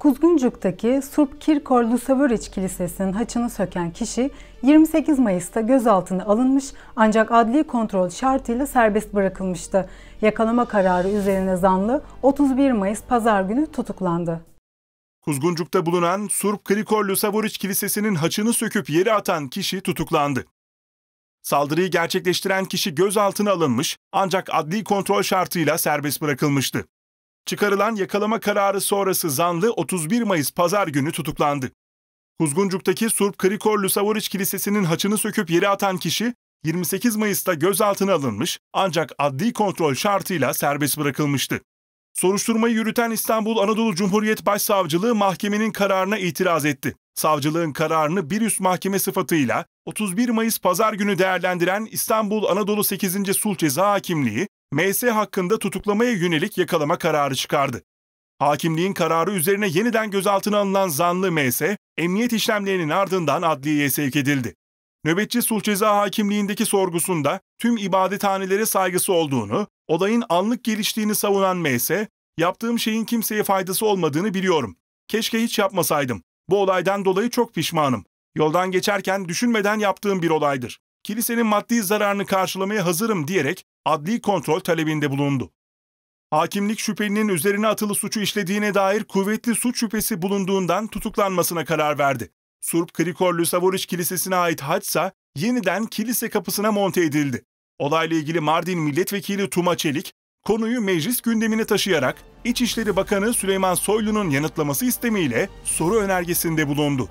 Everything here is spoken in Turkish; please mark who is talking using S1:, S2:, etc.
S1: Kuzguncuk'taki Surp Kirkor Lusavoriç Kilisesi'nin haçını söken kişi 28 Mayıs'ta gözaltına alınmış ancak adli kontrol şartıyla serbest bırakılmıştı. Yakalama kararı üzerine zanlı 31 Mayıs pazar günü tutuklandı.
S2: Kuzguncuk'ta bulunan Surp Krikor Lusavoriç Kilisesi'nin haçını söküp yere atan kişi tutuklandı. Saldırıyı gerçekleştiren kişi gözaltına alınmış ancak adli kontrol şartıyla serbest bırakılmıştı. Çıkarılan yakalama kararı sonrası zanlı 31 Mayıs pazar günü tutuklandı. Kuzguncuk'taki Surp Krikorlu Savoriç Kilisesi'nin haçını söküp yere atan kişi 28 Mayıs'ta gözaltına alınmış ancak adli kontrol şartıyla serbest bırakılmıştı. Soruşturmayı yürüten İstanbul Anadolu Cumhuriyet Başsavcılığı mahkemenin kararına itiraz etti. Savcılığın kararını bir üst mahkeme sıfatıyla 31 Mayıs pazar günü değerlendiren İstanbul Anadolu 8. Sulh Ceza Hakimliği MS hakkında tutuklamaya yönelik yakalama kararı çıkardı. Hakimliğin kararı üzerine yeniden gözaltına alınan zanlı MS, emniyet işlemlerinin ardından adliyeye sevk edildi. Nöbetçi sulh ceza hakimliğindeki sorgusunda tüm ibadethanelere saygısı olduğunu, olayın anlık geliştiğini savunan MS, yaptığım şeyin kimseye faydası olmadığını biliyorum. Keşke hiç yapmasaydım. Bu olaydan dolayı çok pişmanım. Yoldan geçerken düşünmeden yaptığım bir olaydır. Kilisenin maddi zararını karşılamaya hazırım diyerek adli kontrol talebinde bulundu. Hakimlik şüphelinin üzerine atılı suçu işlediğine dair kuvvetli suç şüphesi bulunduğundan tutuklanmasına karar verdi. Surp Krikorlu Savoriç Kilisesi'ne ait haçsa yeniden kilise kapısına monte edildi. Olayla ilgili Mardin Milletvekili Tuma Çelik, konuyu meclis gündemine taşıyarak İçişleri Bakanı Süleyman Soylu'nun yanıtlaması istemiyle soru önergesinde bulundu.